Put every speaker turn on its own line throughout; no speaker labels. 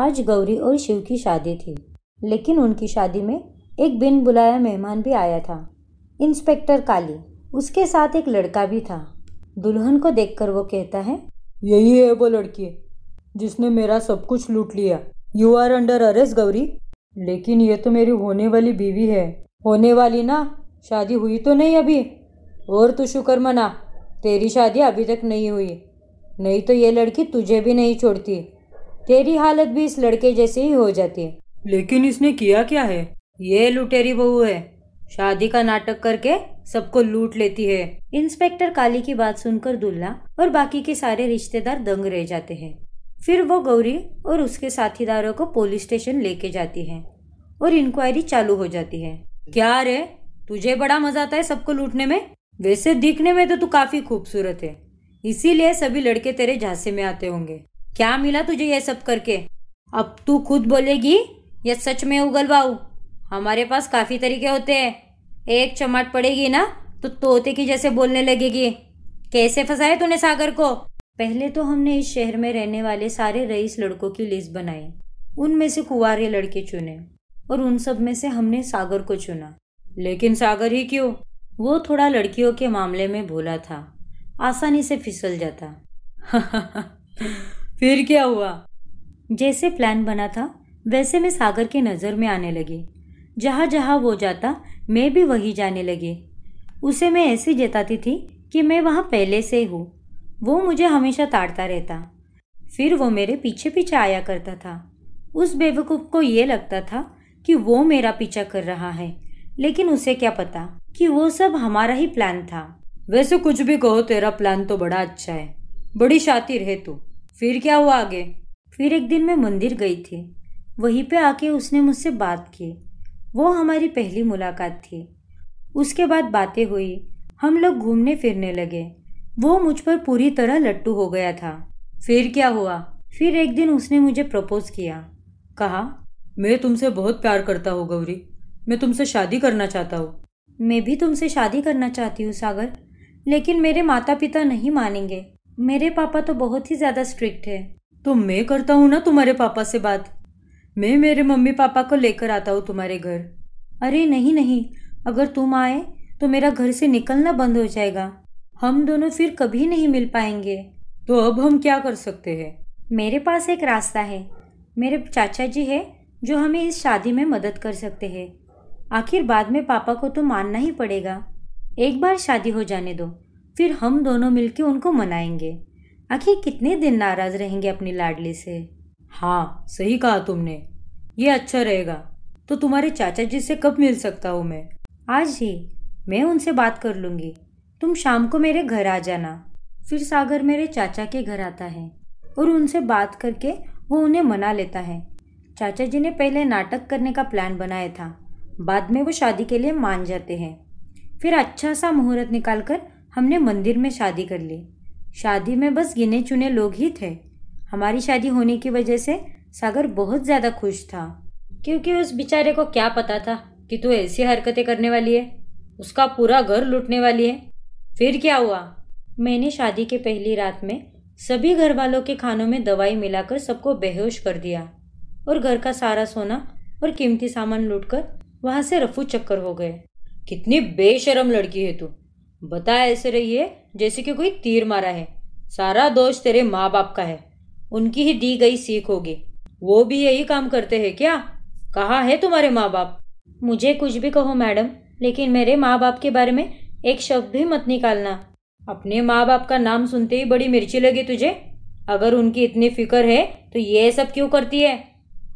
आज गौरी और शिव की शादी थी लेकिन उनकी शादी में एक बिन बुलाया मेहमान भी आया था इंस्पेक्टर काली उसके साथ एक लड़का भी था दुल्हन को देखकर वो कहता है यही है वो लड़की जिसने मेरा सब कुछ लूट लिया you are under arrest Gauri लेकिन ये तो मेरी होने वाली बीवी है होने वाली ना शादी हुई तो नहीं अभी और तू शुक्र मना तेरी शादी अभी तक नहीं हुई नहीं तो ये लड़की तुझे भी नहीं छोड़ती तेरी हालत भी इस लड़के जैसे ही हो जाती है लेकिन इसने किया क्या है ये लुटेरी बहू है शादी का नाटक करके सबको लूट लेती है इंस्पेक्टर काली की बात सुनकर दुल्ला और बाकी के सारे रिश्तेदार दंग रह जाते हैं फिर वो गौरी और उसके साथीदारों को पुलिस स्टेशन लेके जाती है और इंक्वायरी चालू हो जाती है क्या रे तुझे बड़ा मजा आता है सबको लूटने में वैसे दिखने में तो तू काफी खूबसूरत है इसीलिए सभी लड़के तेरे झांसे में आते होंगे क्या मिला तुझे ये सब करके अब तू खुद बोलेगी या सच में उगलवाऊ हमारे पास काफ़ी तरीके होते हैं एक चमाट पड़ेगी ना तो तोते की जैसे बोलने लगेगी कैसे फंसाए तूने सागर को पहले तो हमने इस शहर में रहने वाले सारे रईस लड़कों की लिस्ट बनाई उनमें से कुवारे लड़के चुने और उन सब में से हमने सागर को चुना लेकिन सागर ही क्यों वो थोड़ा लड़कियों के मामले में भोला था आसानी से फिसल जाता फिर क्या हुआ जैसे प्लान बना था वैसे मैं सागर के नज़र में आने लगी जहाँ जहाँ वो जाता मैं भी वही जाने लगी उसे मैं ऐसी जताती थी कि मैं वहाँ पहले से हूँ वो मुझे हमेशा ताड़ता रहता फिर वो मेरे पीछे पीछे आया करता था उस बेवकूफ़ को ये लगता था कि वो मेरा पीछा कर रहा है लेकिन उसे क्या पता कि वो सब हमारा ही प्लान था वैसे कुछ भी कहो तेरा प्लान तो बड़ा अच्छा है बड़ी शातिर है तू फिर क्या हुआ आगे फिर एक दिन मैं मंदिर गई थी वहीं पे आके उसने मुझसे बात की वो हमारी पहली मुलाकात थी उसके बाद बातें हुई हम लोग घूमने फिरने लगे वो मुझ पर पूरी तरह लट्टू हो गया था फिर क्या हुआ फिर एक दिन उसने मुझे प्रपोज़ किया कहा मैं तुमसे बहुत प्यार करता हूँ गौरी मैं तुमसे शादी करना चाहता हूँ मैं भी तुमसे शादी करना चाहती हूँ सागर लेकिन मेरे माता पिता नहीं मानेंगे मेरे पापा तो बहुत ही ज़्यादा स्ट्रिक्ट है तो मैं करता हूँ ना तुम्हारे पापा से बात मैं मेरे मम्मी पापा को लेकर आता हूँ तुम्हारे घर अरे नहीं नहीं अगर तुम आए तो मेरा घर से निकलना बंद हो जाएगा हम दोनों फिर कभी नहीं मिल पाएंगे तो अब हम क्या कर सकते हैं मेरे पास एक रास्ता है मेरे चाचा जी है जो हमें इस शादी में मदद कर सकते हैं आखिर बाद में पापा को तो मानना ही पड़ेगा एक बार शादी हो जाने दो फिर हम दोनों मिलके उनको मनाएंगे आखिर कितने दिन नाराज़ रहेंगे अपनी लाडली से हाँ सही कहा तुमने ये अच्छा रहेगा तो तुम्हारे चाचा जी से कब मिल सकता हूँ मैं आज ही मैं उनसे बात कर लूंगी तुम शाम को मेरे घर आ जाना फिर सागर मेरे चाचा के घर आता है और उनसे बात करके वो उन्हें मना लेता है चाचा जी ने पहले नाटक करने का प्लान बनाया था बाद में वो शादी के लिए मान जाते हैं फिर अच्छा सा मुहूर्त निकाल कर हमने मंदिर में शादी कर ली शादी में बस गिने चुने लोग ही थे हमारी शादी होने की वजह से सागर बहुत ज़्यादा खुश था क्योंकि उस बेचारे को क्या पता था कि तू ऐसी हरकतें करने वाली है उसका पूरा घर लूटने वाली है फिर क्या हुआ मैंने शादी के पहली रात में सभी घर वालों के खानों में दवाई मिलाकर सबको बेहोश कर दिया और घर का सारा सोना और कीमती सामान लूटकर वहाँ से रफू चक्कर हो गए कितनी बेशरम लड़की है तू बता ऐसे रहिए जैसे कि कोई तीर मारा है सारा दोष तेरे माँ बाप का है उनकी ही दी गई सीख होगी वो भी यही काम करते हैं क्या कहा है तुम्हारे माँ बाप मुझे कुछ भी कहो मैडम लेकिन मेरे माँ बाप के बारे में एक शब्द भी मत निकालना अपने माँ बाप का नाम सुनते ही बड़ी मिर्ची लगी तुझे अगर उनकी इतनी फिक्र है तो ये सब क्यों करती है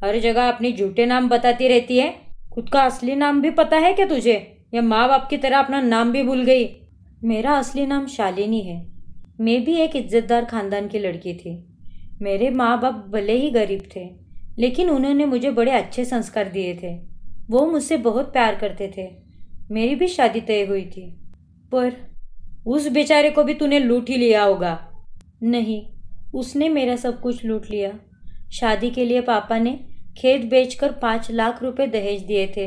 हर जगह अपने झूठे नाम बताती रहती है खुद का असली नाम भी पता है क्या तुझे या माँ बाप की तरह अपना नाम भी भूल गई मेरा असली नाम शालिनी है मैं भी एक इज्जतदार ख़ानदान की लड़की थी मेरे माँ बाप भले ही गरीब थे लेकिन उन्होंने मुझे बड़े अच्छे संस्कार दिए थे वो मुझसे बहुत प्यार करते थे मेरी भी शादी तय हुई थी पर उस बेचारे को भी तूने लूट ही लिया होगा नहीं उसने मेरा सब कुछ लूट लिया शादी के लिए पापा ने खेत बेचकर पाँच लाख रुपए दहेज दिए थे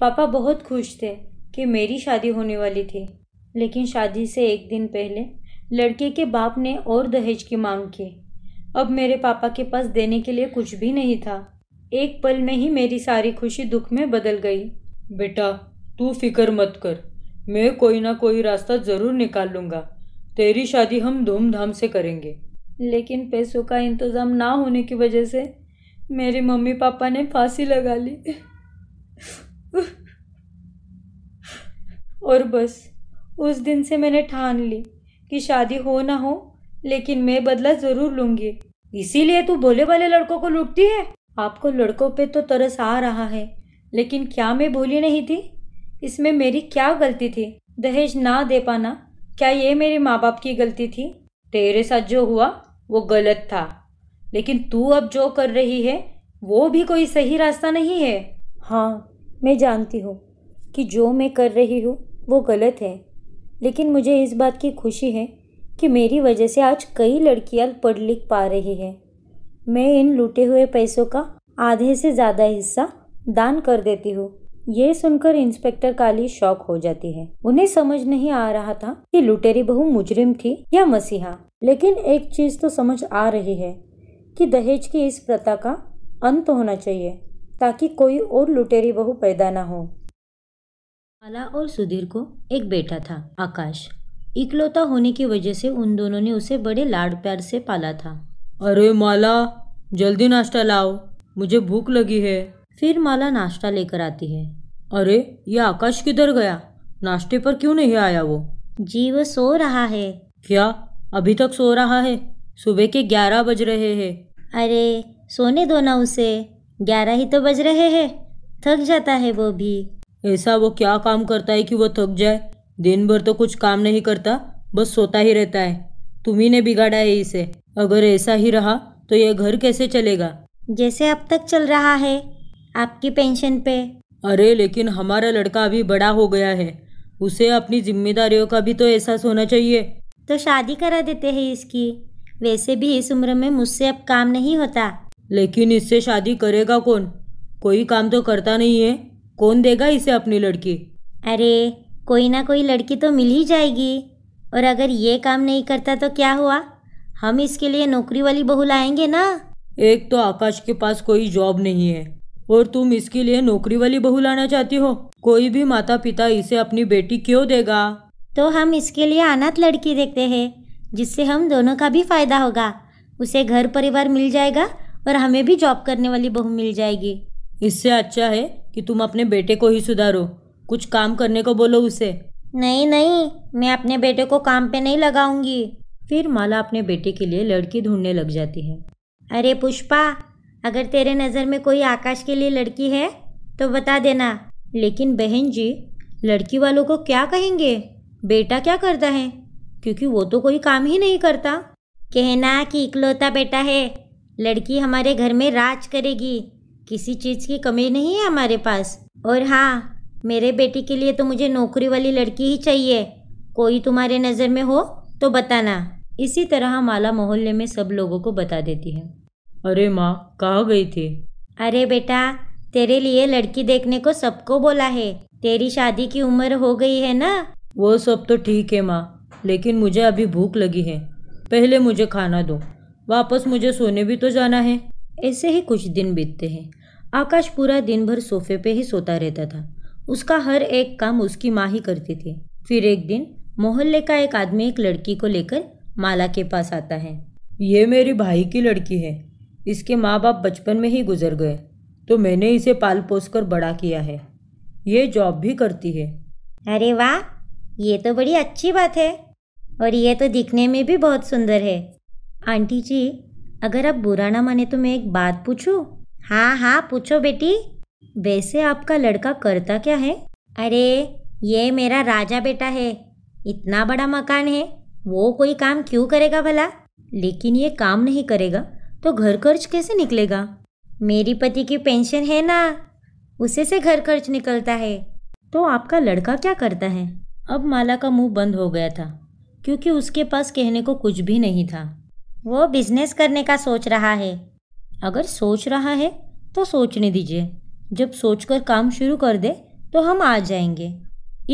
पापा बहुत खुश थे कि मेरी शादी होने वाली थी लेकिन शादी से एक दिन पहले लड़के के बाप ने और दहेज की मांग की अब मेरे पापा के पास देने के लिए कुछ भी नहीं था एक पल में ही मेरी सारी खुशी दुख में बदल गई बेटा तू फिक्र मत कर मैं कोई ना कोई रास्ता ज़रूर निकाल लूंगा तेरी शादी हम धूमधाम से करेंगे लेकिन पैसों का इंतज़ाम ना होने की वजह से मेरे मम्मी पापा ने फांसी लगा ली और बस उस दिन से मैंने ठान ली कि शादी हो ना हो लेकिन मैं बदला ज़रूर लूंगी इसीलिए तू भोले वाले लड़कों को लूटती है आपको लड़कों पे तो तरस आ रहा है लेकिन क्या मैं भोली नहीं थी इसमें मेरी क्या गलती थी दहेज ना दे पाना क्या ये मेरे माँ बाप की गलती थी तेरे साथ जो हुआ वो गलत था लेकिन तू अब जो कर रही है वो भी कोई सही रास्ता नहीं है हाँ मैं जानती हूँ कि जो मैं कर रही हूँ वो गलत है लेकिन मुझे इस बात की खुशी है कि मेरी वजह से आज कई लड़कियां पढ़ लिख पा रही है मैं इन लूटे हुए पैसों का आधे से ज़्यादा हिस्सा दान कर देती हूँ ये सुनकर इंस्पेक्टर काली शौक हो जाती है उन्हें समझ नहीं आ रहा था कि लुटेरी बहू मुजरिम थी या मसीहा लेकिन एक चीज़ तो समझ आ रही है कि दहेज की इस प्रथा का अंत होना चाहिए ताकि कोई और लुटेरी बहू पैदा ना हो आला और सुधीर को एक बेटा था आकाश इकलौता होने की वजह से उन दोनों ने उसे बड़े लाड प्यार से पाला था अरे माला जल्दी नाश्ता लाओ मुझे भूख लगी है फिर माला नाश्ता लेकर आती है अरे ये आकाश किधर गया नाश्ते पर क्यों नहीं आया वो जी वो सो रहा है क्या अभी तक सो रहा है सुबह के ग्यारह बज रहे हैं अरे सोने दो ना उसे ग्यारह ही तो बज रहे हैं थक जाता है वो भी ऐसा वो क्या काम करता है कि वो थक जाए दिन भर तो कुछ काम नहीं करता बस सोता ही रहता है तुम्ही ने बिगाड़ा है इसे अगर ऐसा ही रहा तो यह घर कैसे चलेगा जैसे अब तक चल रहा है आपकी पेंशन पे अरे लेकिन हमारा लड़का अभी बड़ा हो गया है उसे अपनी जिम्मेदारियों का भी तो एहसास होना चाहिए तो शादी करा देते हैं इसकी वैसे भी इस उम्र में मुझसे अब काम नहीं होता लेकिन इससे शादी करेगा कौन कोई काम तो करता नहीं है कौन देगा इसे अपनी लड़की अरे कोई ना कोई लड़की तो मिल ही जाएगी और अगर ये काम नहीं करता तो क्या हुआ हम इसके लिए नौकरी वाली बहू लाएंगे ना एक तो आकाश के पास कोई जॉब नहीं है और तुम इसके लिए नौकरी वाली बहू लाना चाहती हो कोई भी माता पिता इसे अपनी बेटी क्यों देगा तो हम इसके लिए अनाथ लड़की देखते हैं जिससे हम दोनों का भी फायदा होगा उसे घर परिवार मिल जाएगा और हमें भी जॉब करने वाली बहू मिल जाएगी इससे अच्छा है कि तुम अपने बेटे को ही सुधारो कुछ काम करने को बोलो उसे नहीं नहीं मैं अपने बेटे को काम पे नहीं लगाऊंगी फिर माला अपने बेटे के लिए लड़की ढूंढने लग जाती है अरे पुष्पा अगर तेरे नज़र में कोई आकाश के लिए लड़की है तो बता देना लेकिन बहन जी लड़की वालों को क्या कहेंगे बेटा क्या करता है क्योंकि वो तो कोई काम ही नहीं करता कहना कि इकलौता बेटा है लड़की हमारे घर में राज करेगी किसी चीज़ की कमी नहीं है हमारे पास और हाँ मेरे बेटे के लिए तो मुझे नौकरी वाली लड़की ही चाहिए कोई तुम्हारे नज़र में हो तो बताना इसी तरह माला मोहल्ले में सब लोगों को बता देती है अरे माँ कहाँ गई थी अरे बेटा तेरे लिए लड़की देखने को सबको बोला है तेरी शादी की उम्र हो गई है ना वो सब तो ठीक है माँ लेकिन मुझे अभी भूख लगी है पहले मुझे खाना दो वापस मुझे सोने भी तो जाना है ऐसे ही कुछ दिन बीतते हैं आकाश पूरा दिन भर सोफे पे ही सोता रहता था उसका हर एक काम उसकी माँ ही करती थी फिर एक दिन मोहल्ले का एक आदमी एक लड़की को लेकर माला के पास आता है ये मेरी भाई की लड़की है इसके माँ बाप बचपन में ही गुजर गए तो मैंने इसे पाल पोस कर बड़ा किया है ये जॉब भी करती है अरे वाह ये तो बड़ी अच्छी बात है और ये तो दिखने में भी बहुत सुंदर है आंटी जी अगर आप बुरा ना माने तो मैं एक बात पूछूं हाँ हाँ पूछो बेटी वैसे आपका लड़का करता क्या है अरे ये मेरा राजा बेटा है इतना बड़ा मकान है वो कोई काम क्यों करेगा भला लेकिन ये काम नहीं करेगा तो घर खर्च कैसे निकलेगा मेरी पति की पेंशन है ना उसे से घर खर्च निकलता है तो आपका लड़का क्या करता है अब माला का मुंह बंद हो गया था क्योंकि उसके पास कहने को कुछ भी नहीं था वो बिजनेस करने का सोच रहा है अगर सोच रहा है तो सोचने दीजिए जब सोचकर काम शुरू कर दे तो हम आ जाएंगे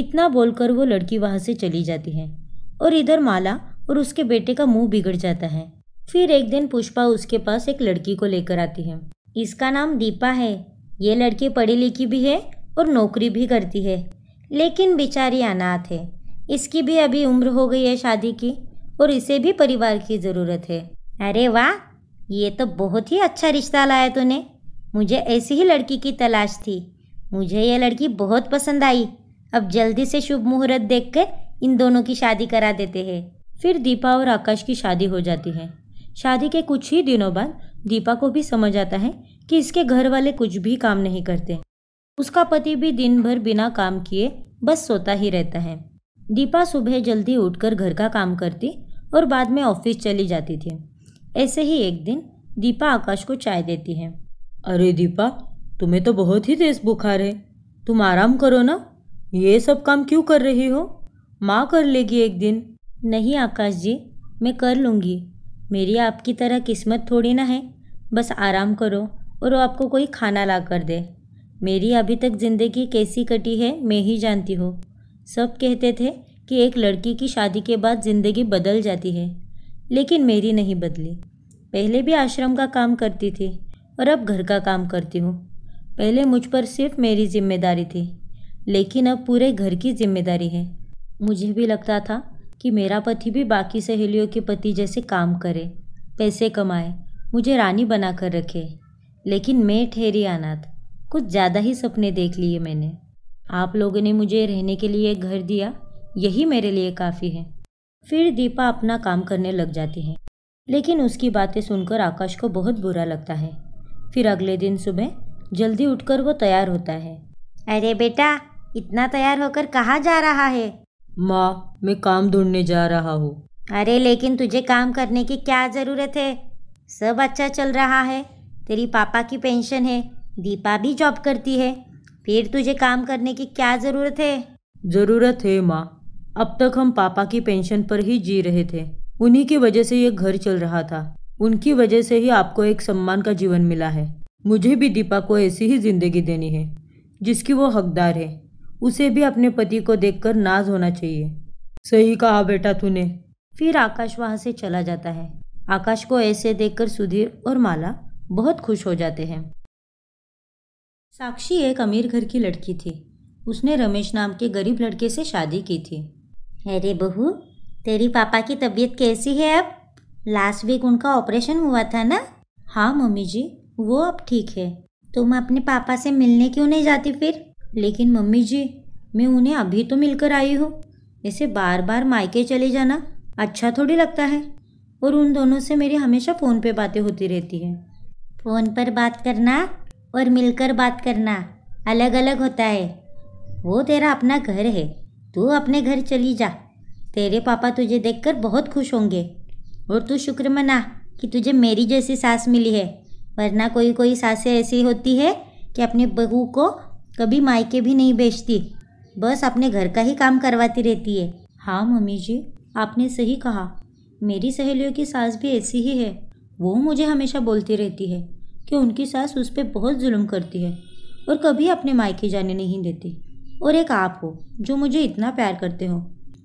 इतना बोलकर वो लड़की वहाँ से चली जाती है और इधर माला और उसके बेटे का मुंह बिगड़ जाता है फिर एक दिन पुष्पा उसके पास एक लड़की को लेकर आती है इसका नाम दीपा है ये लड़की पढ़ी लिखी भी है और नौकरी भी करती है लेकिन बेचारी अनाथ है इसकी भी अभी उम्र हो गई है शादी की और इसे भी परिवार की ज़रूरत है अरे वाह ये तो बहुत ही अच्छा रिश्ता लाया तूने मुझे ऐसी ही लड़की की तलाश थी मुझे यह लड़की बहुत पसंद आई अब जल्दी से शुभ मुहूर्त देख कर इन दोनों की शादी करा देते हैं फिर दीपा और आकाश की शादी हो जाती है शादी के कुछ ही दिनों बाद दीपा को भी समझ आता है कि इसके घर वाले कुछ भी काम नहीं करते उसका पति भी दिन भर बिना काम किए बस सोता ही रहता है दीपा सुबह जल्दी उठकर घर का काम करती और बाद में ऑफिस चली जाती थी ऐसे ही एक दिन दीपा आकाश को चाय देती है अरे दीपा तुम्हें तो बहुत ही तेज बुखार है तुम आराम करो ना ये सब काम क्यों कर रही हो माँ कर लेगी एक दिन नहीं आकाश जी मैं कर लूँगी मेरी आपकी तरह किस्मत थोड़ी ना है बस आराम करो और आपको कोई खाना ला कर दे मेरी अभी तक ज़िंदगी कैसी कटी है मैं ही जानती हूँ सब कहते थे कि एक लड़की की शादी के बाद ज़िंदगी बदल जाती है लेकिन मेरी नहीं बदली पहले भी आश्रम का काम करती थी और अब घर का काम करती हूँ पहले मुझ पर सिर्फ मेरी जिम्मेदारी थी लेकिन अब पूरे घर की जिम्मेदारी है मुझे भी लगता था कि मेरा पति भी बाकी सहेलियों के पति जैसे काम करे पैसे कमाए मुझे रानी बना कर रखे लेकिन मैं ठहरी अनाथ कुछ ज़्यादा ही सपने देख लिए मैंने आप लोगों ने मुझे रहने के लिए घर दिया यही मेरे लिए काफ़ी है फिर दीपा अपना काम करने लग जाती है लेकिन उसकी बातें सुनकर आकाश को बहुत बुरा लगता है फिर अगले दिन सुबह जल्दी उठकर वो तैयार होता है अरे बेटा इतना तैयार होकर कहाँ जा रहा है माँ मैं काम ढूंढने जा रहा हूँ अरे लेकिन तुझे काम करने की क्या ज़रूरत है सब अच्छा चल रहा है तेरी पापा की पेंशन है दीपा भी जॉब करती है फिर तुझे काम करने की क्या ज़रूरत है ज़रूरत है माँ अब तक हम पापा की पेंशन पर ही जी रहे थे उन्हीं की वजह से ये घर चल रहा था उनकी वजह से ही आपको एक सम्मान का जीवन मिला है मुझे भी दीपा को ऐसी ही ज़िंदगी देनी है जिसकी वो हकदार है उसे भी अपने पति को देखकर नाज होना चाहिए सही कहा बेटा तूने फिर आकाश वहाँ से चला जाता है आकाश को ऐसे देखकर सुधीर और माला बहुत खुश हो जाते हैं साक्षी एक अमीर घर की लड़की थी उसने रमेश नाम के गरीब लड़के से शादी की थी अरे बहू तेरी पापा की तबीयत कैसी है अब लास्ट वीक उनका ऑपरेशन हुआ था ना हाँ मम्मी जी वो अब ठीक है तुम अपने पापा से मिलने क्यों नहीं जाती फिर लेकिन मम्मी जी मैं उन्हें अभी तो मिलकर आई हूँ ऐसे बार बार मायके चले जाना अच्छा थोड़ी लगता है और उन दोनों से मेरी हमेशा फ़ोन पे बातें होती रहती है फ़ोन पर बात करना और मिलकर बात करना अलग अलग होता है वो तेरा अपना घर है तू अपने घर चली जा तेरे पापा तुझे देखकर बहुत खुश होंगे और तू शुक्र मना कि तुझे मेरी जैसी सास मिली है वरना कोई कोई सासें ऐसी होती है कि अपनी बहू को कभी मायके भी नहीं बेचती बस अपने घर का ही काम करवाती रहती है हाँ मम्मी जी आपने सही कहा मेरी सहेलियों की सास भी ऐसी ही है वो मुझे हमेशा बोलती रहती है कि उनकी सास उस पर बहुत जुल्म करती है और कभी अपने मायके जाने नहीं देती और एक आप हो जो मुझे इतना प्यार करते हो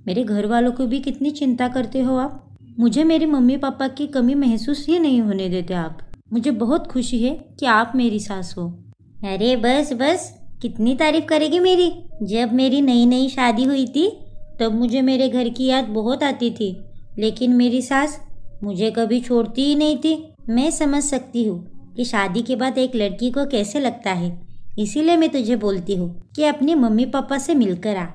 मेरे घर वालों को भी कितनी चिंता करते हो आप मुझे मेरे मम्मी पापा की कमी महसूस ही नहीं होने देते आप मुझे बहुत खुशी है कि आप मेरी सास हो अरे बस बस कितनी तारीफ करेगी मेरी जब मेरी नई नई शादी हुई थी तब मुझे मेरे घर की याद बहुत आती थी लेकिन मेरी सास मुझे कभी छोड़ती ही नहीं थी मैं समझ सकती हूँ कि शादी के बाद एक लड़की को कैसे लगता है इसीलिए मैं तुझे बोलती हूँ कि अपनी मम्मी पापा से मिलकर आ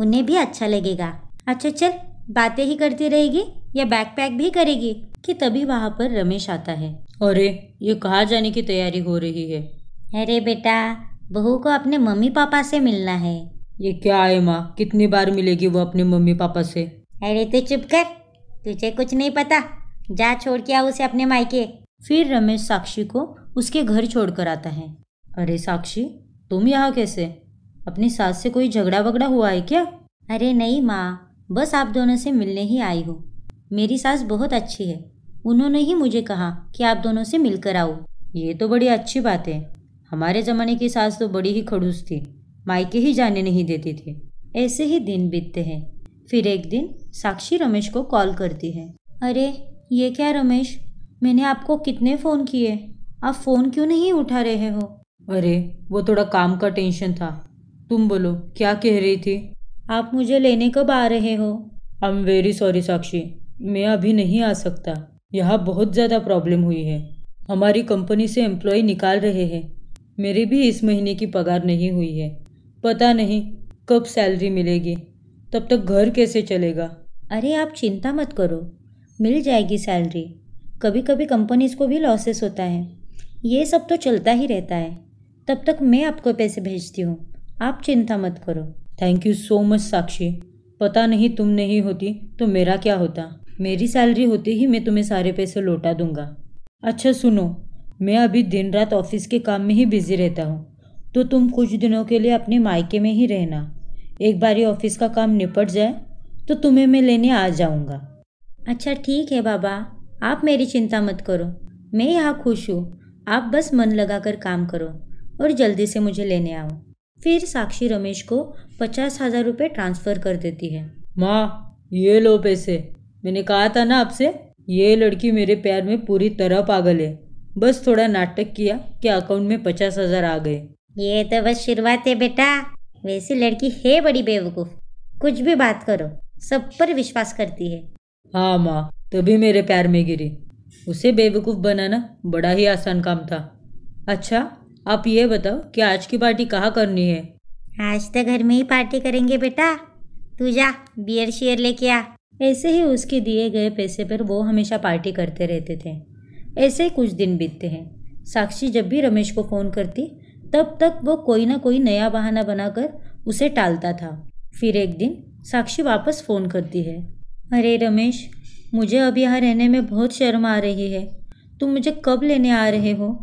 उन्हें भी अच्छा लगेगा अच्छा चल बातें ही करती रहेगी या बैग पैक भी करेगी कि तभी वहाँ पर रमेश आता है अरे ये कहा जाने की तैयारी हो रही है अरे बेटा बहू को अपने मम्मी पापा से मिलना है ये क्या है माँ कितनी बार मिलेगी वो अपने मम्मी पापा से अरे तू चुप कर तुझे कुछ नहीं पता जा छोड़ के आओ उसे अपने मायके फिर रमेश साक्षी को उसके घर छोड़कर आता है अरे साक्षी तुम यहाँ कैसे अपनी सास से कोई झगड़ा वगड़ा हुआ है क्या अरे नहीं माँ बस आप दोनों से मिलने ही आई हो मेरी सास बहुत अच्छी है उन्होंने ही मुझे कहा कि आप दोनों से मिलकर आओ ये तो बड़ी अच्छी बात है हमारे ज़माने की सास तो बड़ी ही खड़ूस थी मायके ही जाने नहीं देती थी ऐसे ही दिन बीतते हैं फिर एक दिन साक्षी रमेश को कॉल करती है अरे ये क्या रमेश मैंने आपको कितने फ़ोन किए आप फ़ोन क्यों नहीं उठा रहे हो अरे वो थोड़ा काम का टेंशन था तुम बोलो क्या कह रही थी आप मुझे लेने कब आ रहे हो I am very sorry Sakshi मैं अभी नहीं आ सकता यहाँ बहुत ज़्यादा प्रॉब्लम हुई है हमारी कंपनी से एम्प्लॉय निकाल रहे हैं मेरी भी इस महीने की पगार नहीं हुई है पता नहीं कब सैलरी मिलेगी तब तक घर कैसे चलेगा अरे आप चिंता मत करो मिल जाएगी सैलरी कभी कभी कंपनीज को भी लॉसेस होता है ये सब तो चलता ही रहता है तब तक मैं आपको पैसे भेजती हूँ आप चिंता मत करो thank you so much Sakshi पता नहीं तुम नहीं होती तो मेरा क्या होता मेरी सैलरी होते ही मैं तुम्हें सारे पैसे लौटा दूंगा अच्छा सुनो मैं अभी दिन रात ऑफिस के काम में ही बिज़ी रहता हूँ तो तुम कुछ दिनों के लिए अपने मायके में ही रहना एक बार ये ऑफिस का काम निपट जाए तो तुम्हें मैं लेने आ जाऊँगा अच्छा ठीक है बाबा आप मेरी चिंता मत करो मैं यहाँ खुश हूँ आप बस मन लगाकर काम करो और जल्दी से मुझे लेने आओ फिर साक्षी रमेश को पचास हजार रुपये ट्रांसफ़र कर देती है माँ ये लो पैसे मैंने कहा था ना आपसे ये लड़की मेरे प्यार में पूरी तरह पागल है बस थोड़ा नाटक किया कि अकाउंट में पचास हजार आ गए ये तो बस शुरुआत है बेटा वैसी लड़की है बड़ी बेवकूफ़ कुछ भी बात करो सब पर विश्वास करती है हाँ माँ तभी मेरे प्यार में गिरी उसे बेवकूफ़ बनाना बड़ा ही आसान काम था अच्छा आप ये बताओ कि आज की पार्टी कहाँ करनी है आज तो घर में ही पार्टी करेंगे बेटा तू जा बियर शेयर लेके आ ऐसे ही उसके दिए गए पैसे पर वो हमेशा पार्टी करते रहते थे ऐसे ही कुछ दिन बीतते हैं साक्षी जब भी रमेश को फ़ोन करती तब तक वो कोई ना कोई नया बहाना बनाकर उसे टालता था फिर एक दिन साक्षी वापस फ़ोन करती है अरे रमेश मुझे अब यहाँ रहने में बहुत शर्म आ रही है तुम मुझे कब लेने आ रहे हो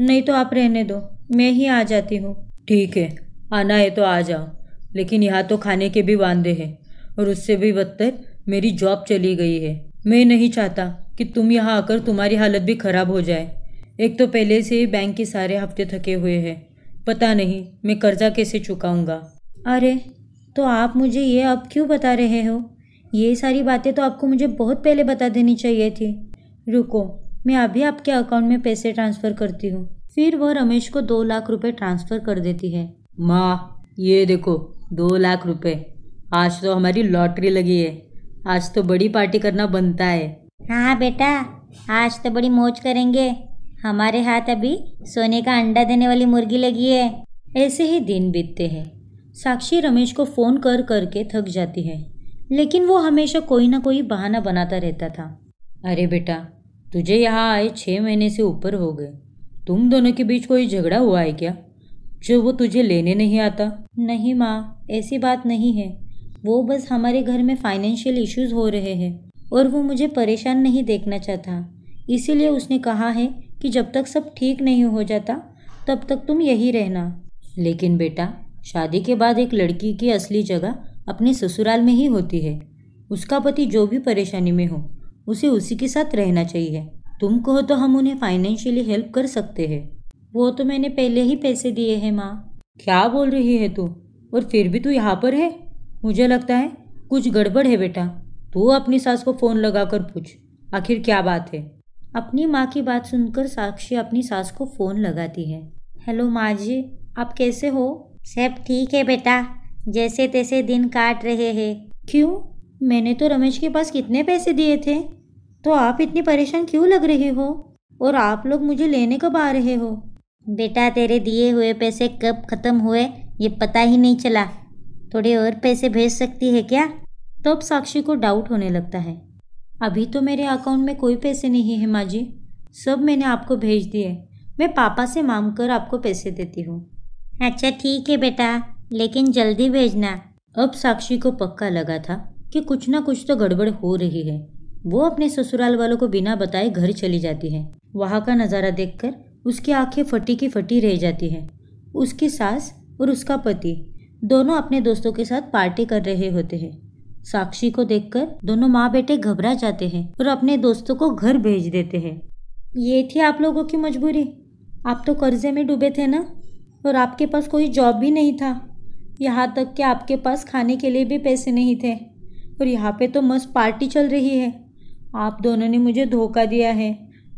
नहीं तो आप रहने दो मैं ही आ जाती हूँ ठीक है आना है तो आ जाओ लेकिन यहाँ तो खाने के भी वादे हैं और उससे भी बदतर मेरी जॉब चली गई है मैं नहीं चाहता कि तुम यहाँ आकर तुम्हारी हालत भी ख़राब हो जाए एक तो पहले से ही बैंक के सारे हफ्ते थके हुए हैं पता नहीं मैं कर्जा कैसे चुकाऊंगा अरे तो आप मुझे ये अब क्यों बता रहे हो ये सारी बातें तो आपको मुझे बहुत पहले बता देनी चाहिए थी रुको मैं अभी आपके अकाउंट में पैसे ट्रांसफ़र करती हूँ फिर वह रमेश को दो लाख रुपए ट्रांसफ़र कर देती है माँ ये देखो दो लाख रुपए आज तो हमारी लॉटरी लगी है आज तो बड़ी पार्टी करना बनता है हाँ बेटा आज तो बड़ी मौज करेंगे हमारे हाथ अभी सोने का अंडा देने वाली मुर्गी लगी है ऐसे ही दिन बीतते हैं साक्षी रमेश को फ़ोन कर करके थक जाती है लेकिन वो हमेशा कोई ना कोई बहाना बनाता रहता था अरे बेटा तुझे यहाँ आए छः महीने से ऊपर हो गए तुम दोनों के बीच कोई झगड़ा हुआ है क्या जो वो तुझे लेने नहीं आता नहीं माँ ऐसी बात नहीं है वो बस हमारे घर में फाइनेंशियल इश्यूज हो रहे हैं और वो मुझे परेशान नहीं देखना चाहता इसीलिए उसने कहा है कि जब तक सब ठीक नहीं हो जाता तब तक तुम यही रहना लेकिन बेटा शादी के बाद एक लड़की की असली जगह अपने ससुराल में ही होती है उसका पति जो भी परेशानी में हो उसे उसी के साथ रहना चाहिए तुम कहो तो हम उन्हें फाइनेंशियली हेल्प कर सकते हैं वो तो मैंने पहले ही पैसे दिए हैं माँ क्या बोल रही है तू और फिर भी तू यहाँ पर है मुझे लगता है कुछ गड़बड़ है बेटा तू अपनी सास को फ़ोन लगाकर पूछ आखिर क्या बात है अपनी माँ की बात सुनकर साक्षी अपनी सास को फ़ोन लगाती है हेलो माँ जी आप कैसे हो सब ठीक है बेटा जैसे तैसे दिन काट रहे हैं क्यों मैंने तो रमेश के पास कितने पैसे दिए थे तो आप इतनी परेशान क्यों लग रहे हो और आप लोग मुझे लेने कब आ रहे हो बेटा तेरे दिए हुए पैसे कब ख़त्म हुए ये पता ही नहीं चला थोड़े और पैसे भेज सकती है क्या तब तो साक्षी को डाउट होने लगता है अभी तो मेरे अकाउंट में कोई पैसे नहीं है माँ जी सब मैंने आपको भेज दिए मैं पापा से मांग कर आपको पैसे देती हूँ अच्छा ठीक है बेटा लेकिन जल्दी भेजना अब साक्षी को पक्का लगा था कि कुछ ना कुछ तो गड़बड़ हो रही है वो अपने ससुराल वालों को बिना बताए घर चली जाती है वहाँ का नज़ारा देखकर उसकी आंखें फटी की फटी रह जाती हैं उसकी सास और उसका पति दोनों अपने दोस्तों के साथ पार्टी कर रहे होते हैं साक्षी को देखकर दोनों माँ बेटे घबरा जाते हैं और अपने दोस्तों को घर भेज देते हैं ये थी आप लोगों की मजबूरी आप तो कर्जे में डूबे थे ना और आपके पास कोई जॉब भी नहीं था यहाँ तक कि आपके पास खाने के लिए भी पैसे नहीं थे और यहाँ पे तो मस्त पार्टी चल रही है आप दोनों ने मुझे धोखा दिया है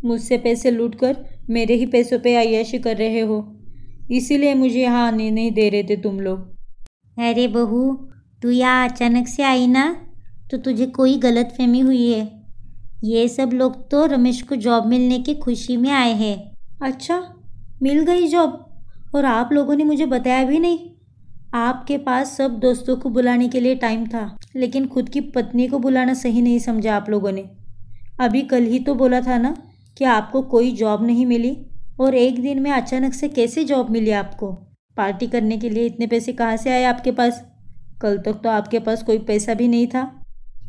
मुझसे पैसे लूट कर मेरे ही पैसों पे आयाशी कर रहे हो इसीलिए मुझे यहाँ आने नहीं दे रहे थे तुम लोग अरे बहू तू यहाँ अचानक से आई ना तो तुझे कोई गलत फहमी हुई है ये सब लोग तो रमेश को जॉब मिलने की खुशी में आए हैं अच्छा मिल गई जॉब और आप लोगों ने मुझे बताया भी नहीं आपके पास सब दोस्तों को बुलाने के लिए टाइम था लेकिन खुद की पत्नी को बुलाना सही नहीं समझा आप लोगों ने अभी कल ही तो बोला था ना कि आपको कोई जॉब नहीं मिली और एक दिन में अचानक से कैसे जॉब मिली आपको पार्टी करने के लिए इतने पैसे कहाँ से आए आपके पास कल तक तो आपके पास कोई पैसा भी नहीं था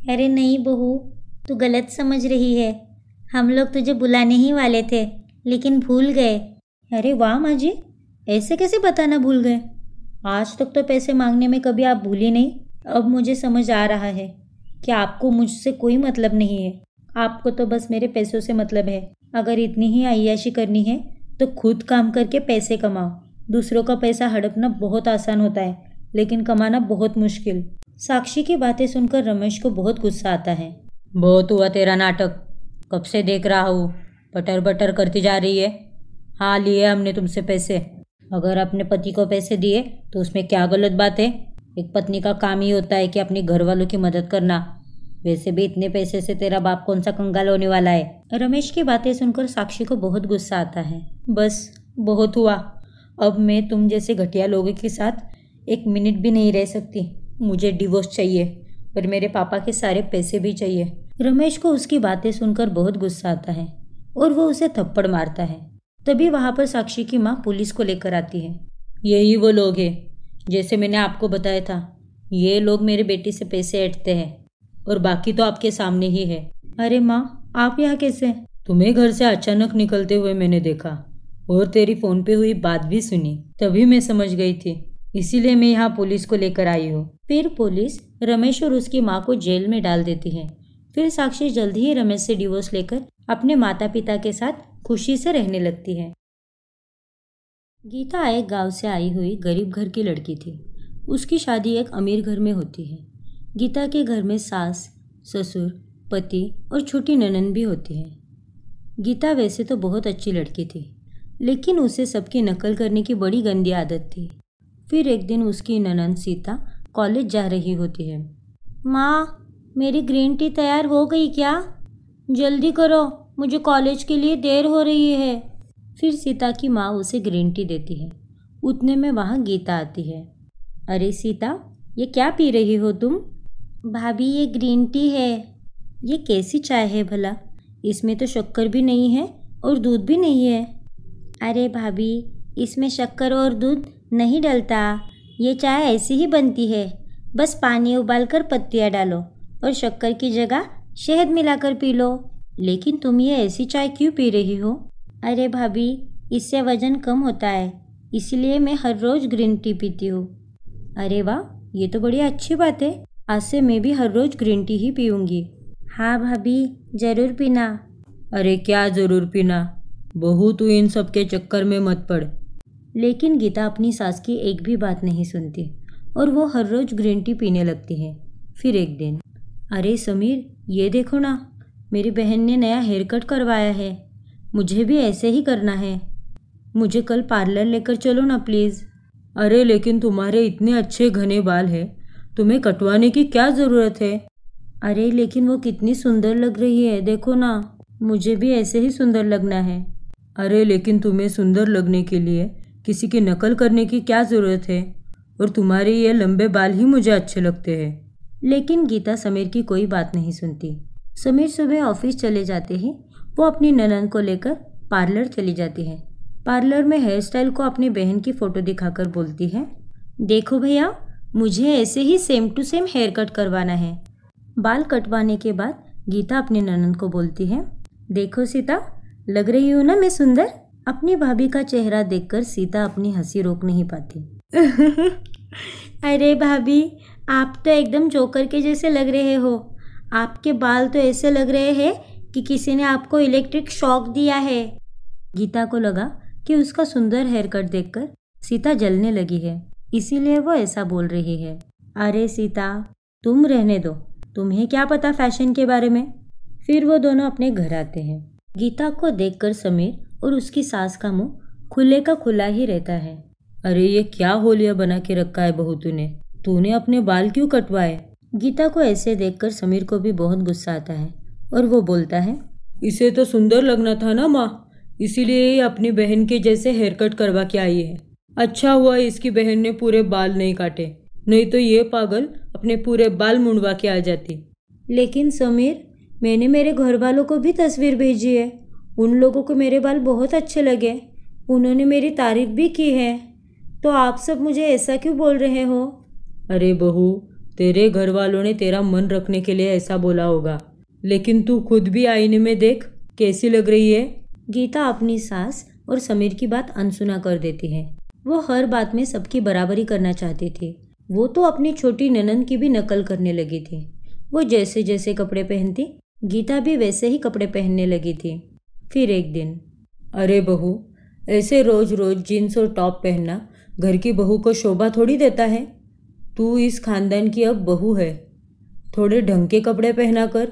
अरे नहीं बहू तू गलत समझ रही है हम लोग तुझे बुलाने ही वाले थे लेकिन भूल गए अरे वाह माँ जी ऐसे कैसे बताना भूल गए आज तक तो पैसे मांगने में कभी आप भूले नहीं अब मुझे समझ आ रहा है कि आपको मुझसे कोई मतलब नहीं है आपको तो बस मेरे पैसों से मतलब है अगर इतनी ही अयाशी करनी है तो खुद काम करके पैसे कमाओ दूसरों का पैसा हड़पना बहुत आसान होता है लेकिन कमाना बहुत मुश्किल साक्षी की बातें सुनकर रमेश को बहुत गुस्सा आता है बहुत हुआ तेरा नाटक कब से देख रहा हूँ बटर बटर करती जा रही है हाँ लिए हमने तुमसे पैसे अगर अपने पति को पैसे दिए तो उसमें क्या गलत बात है एक पत्नी का काम ही होता है कि अपने घर वालों की मदद करना वैसे भी इतने पैसे से तेरा बाप कौन सा कंगाल होने वाला है रमेश की बातें सुनकर साक्षी को बहुत गुस्सा आता है बस बहुत हुआ अब मैं तुम जैसे घटिया लोगों के साथ एक मिनट भी नहीं रह सकती मुझे डिवोर्स चाहिए पर मेरे पापा के सारे पैसे भी चाहिए रमेश को उसकी बातें सुनकर बहुत गुस्सा आता है और वो उसे थप्पड़ मारता है तभी वहां पर साक्षी की माँ पुलिस को लेकर आती है यही वो लोग हैं जैसे मैंने आपको बताया था ये लोग मेरे बेटे से पैसे ऐटते हैं और बाकी तो आपके सामने ही है अरे माँ आप यहाँ कैसे तुम्हें घर से अचानक निकलते हुए मैंने देखा और तेरी फ़ोन पे हुई बात भी सुनी तभी मैं समझ गई थी इसीलिए मैं यहाँ पुलिस को लेकर आई हूँ फिर पुलिस रमेश और उसकी माँ को जेल में डाल देती है फिर साक्षी जल्दी ही रमेश से डिवोर्स लेकर अपने माता पिता के साथ खुशी से रहने लगती है गीता एक गांव से आई हुई गरीब घर की लड़की थी उसकी शादी एक अमीर घर में होती है गीता के घर में सास ससुर पति और छोटी ननन भी होती है गीता वैसे तो बहुत अच्छी लड़की थी लेकिन उसे सबकी नकल करने की बड़ी गंदी आदत थी फिर एक दिन उसकी ननन सीता कॉलेज जा रही होती है माँ मेरी ग्रीन टी तैयार हो गई क्या जल्दी करो मुझे कॉलेज के लिए देर हो रही है फिर सीता की माँ उसे ग्रीन टी देती है उतने में वहाँ गीता आती है अरे सीता ये क्या पी रही हो तुम भाभी ये ग्रीन टी है ये कैसी चाय है भला इसमें तो शक्कर भी नहीं है और दूध भी नहीं है अरे भाभी इसमें शक्कर और दूध नहीं डलता ये चाय ऐसी ही बनती है बस पानी उबालकर पत्तियाँ डालो और शक्कर की जगह शहद मिलाकर पी लो लेकिन तुम ये ऐसी चाय क्यों पी रही हो अरे भाभी इससे वज़न कम होता है इसलिए मैं हर रोज़ ग्रीन टी पीती हूँ अरे वाह ये तो बड़ी अच्छी बात है आज से मैं भी हर रोज़ ग्रीन टी ही पीऊँगी हाँ भाभी ज़रूर पीना अरे क्या ज़रूर पीना बहू तू इन सब के चक्कर में मत पड़ लेकिन गीता अपनी सास की एक भी बात नहीं सुनती और वो हर रोज़ ग्रीन टी पीने लगती है फिर एक दिन अरे समीर ये देखो ना मेरी बहन ने नया हेयर कट करवाया है मुझे भी ऐसे ही करना है मुझे कल पार्लर लेकर चलो ना प्लीज़ अरे लेकिन तुम्हारे इतने अच्छे घने बाल हैं तुम्हें कटवाने की क्या ज़रूरत है अरे लेकिन वो कितनी सुंदर लग रही है देखो ना मुझे भी ऐसे ही सुंदर लगना है अरे लेकिन तुम्हें सुंदर लगने के लिए किसी की नकल करने की क्या ज़रूरत है और तुम्हारे ये लंबे बाल ही मुझे अच्छे लगते हैं लेकिन गीता समीर की कोई बात नहीं सुनती समीर सुबह ऑफिस चले जाते ही वो अपनी ननन को लेकर पार्लर चली जाती है पार्लर में हेयर स्टाइल को अपनी बहन की फ़ोटो दिखाकर बोलती है देखो भैया मुझे ऐसे ही same to same hair cut करवाना है बाल कटवाने के बाद गीता अपने ननन को बोलती है देखो सीता लग रही हूँ ना मैं सुंदर अपनी भाभी का चेहरा देखकर सीता अपनी हंसी रोक नहीं पाती अरे भाभी आप तो एकदम जोकर के जैसे लग रहे हो आपके बाल तो ऐसे लग रहे हैं कि किसी ने आपको इलेक्ट्रिक शॉक दिया है गीता को लगा कि उसका सुंदर हेयर कट देखकर सीता जलने लगी है इसीलिए वो ऐसा बोल रही है अरे सीता तुम रहने दो तुम्हें क्या पता फैशन के बारे में फिर वो दोनों अपने घर आते हैं गीता को देखकर समीर और उसकी सास का मुंह खुले का खुला ही रहता है अरे ये क्या होलिया बना के रखा है बहू तूने तूने अपने बाल क्यों कटवाए गीता को ऐसे देखकर समीर को भी बहुत गुस्सा आता है और वो बोलता है इसे तो सुंदर लगना था ना माँ इसीलिए अपनी बहन के जैसे हेयर कट करवा के आई है अच्छा हुआ इसकी बहन ने पूरे बाल नहीं काटे नहीं तो ये पागल अपने पूरे बाल मुंडवा के आ जाती लेकिन समीर मैंने मेरे घर वालों को भी तस्वीर भेजी है उन लोगों को मेरे बाल बहुत अच्छे लगे उन्होंने मेरी तारीफ भी की है तो आप सब मुझे ऐसा क्यों बोल रहे हो अरे बहू तेरे घर वालों ने तेरा मन रखने के लिए ऐसा बोला होगा लेकिन तू खुद भी आईने में देख कैसी लग रही है गीता अपनी सास और समीर की बात अनसुना कर देती है वो हर बात में सबकी बराबरी करना चाहती थी वो तो अपनी छोटी ननन की भी नकल करने लगी थी वो जैसे जैसे कपड़े पहनती गीता भी वैसे ही कपड़े पहनने लगी थी फिर एक दिन अरे बहू ऐसे रोज रोज जीन्स और टॉप पहनना घर की बहू को शोभा थोड़ी देता है तू इस खानदान की अब बहू है थोड़े ढंग के कपड़े पहना कर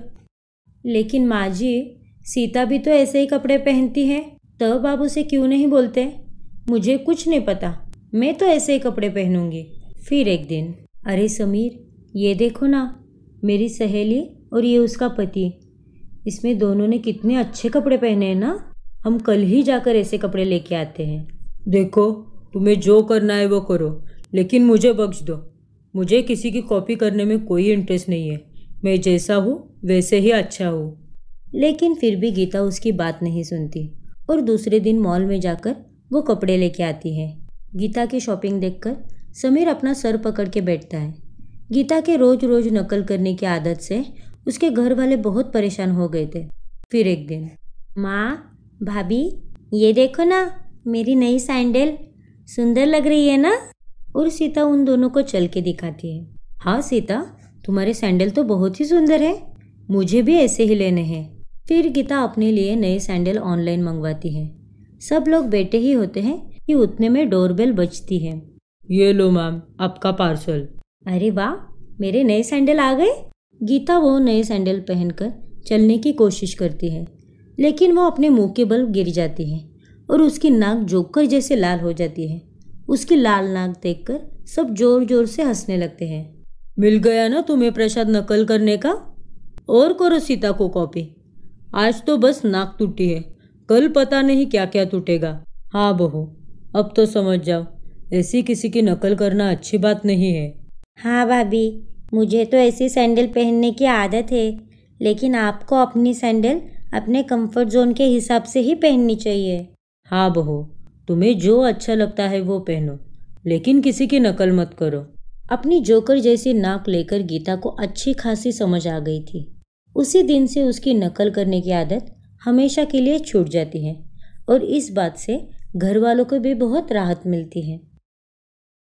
लेकिन माँ जी सीता भी तो ऐसे ही कपड़े पहनती है तब आप उसे क्यों नहीं बोलते मुझे कुछ नहीं पता मैं तो ऐसे ही कपड़े पहनूंगी फिर एक दिन अरे समीर ये देखो ना मेरी सहेली और ये उसका पति इसमें दोनों ने कितने अच्छे कपड़े पहने हैं ना हम कल ही जाकर ऐसे कपड़े लेके आते हैं देखो तुम्हें जो करना है वो करो लेकिन मुझे बख्श दो मुझे किसी की कॉपी करने में कोई इंटरेस्ट नहीं है मैं जैसा हूँ वैसे ही अच्छा हूँ लेकिन फिर भी गीता उसकी बात नहीं सुनती और दूसरे दिन मॉल में जाकर वो कपड़े लेके आती है गीता की शॉपिंग देखकर समीर अपना सर पकड़ के बैठता है गीता के रोज़ रोज़ नकल करने की आदत से उसके घर वाले बहुत परेशान हो गए थे फिर एक दिन माँ भाभी ये देखो ना मेरी नई सैंडल सुंदर लग रही है ना और सीता उन दोनों को चल के दिखाती है हाँ सीता तुम्हारे सैंडल तो बहुत ही सुंदर है मुझे भी ऐसे ही लेने हैं फिर गीता अपने लिए नए सैंडल ऑनलाइन मंगवाती है सब लोग बैठे ही होते हैं कि उतने में डोरबेल बजती है ये लो मैम आपका पार्सल अरे वाह मेरे नए सैंडल आ गए गीता वो नए सैंडल पहनकर चलने की कोशिश करती है लेकिन वो अपने मुंह के बल गिर जाती है और उसकी नाक जोकर जैसे लाल हो जाती है उसकी लाल नाक देखकर सब जोर जोर से हंसने लगते हैं मिल गया ना तुम्हें प्रसाद नकल करने का और करो सीता को कॉपी आज तो बस नाक टूटी है कल पता नहीं क्या क्या टूटेगा हाँ बहू अब तो समझ जाओ ऐसी किसी की नकल करना अच्छी बात नहीं है हाँ भाभी मुझे तो ऐसी सैंडल पहनने की आदत है लेकिन आपको अपनी सैंडल अपने कंफर्ट जोन के हिसाब से ही पहननी चाहिए हाँ बहू तुम्हें जो अच्छा लगता है वो पहनो लेकिन किसी की नकल मत करो अपनी जोकर जैसी नाक लेकर गीता को अच्छी खासी समझ आ गई थी उसी दिन से उसकी नकल करने की आदत हमेशा के लिए छूट जाती है और इस बात से घर वालों को भी बहुत राहत मिलती है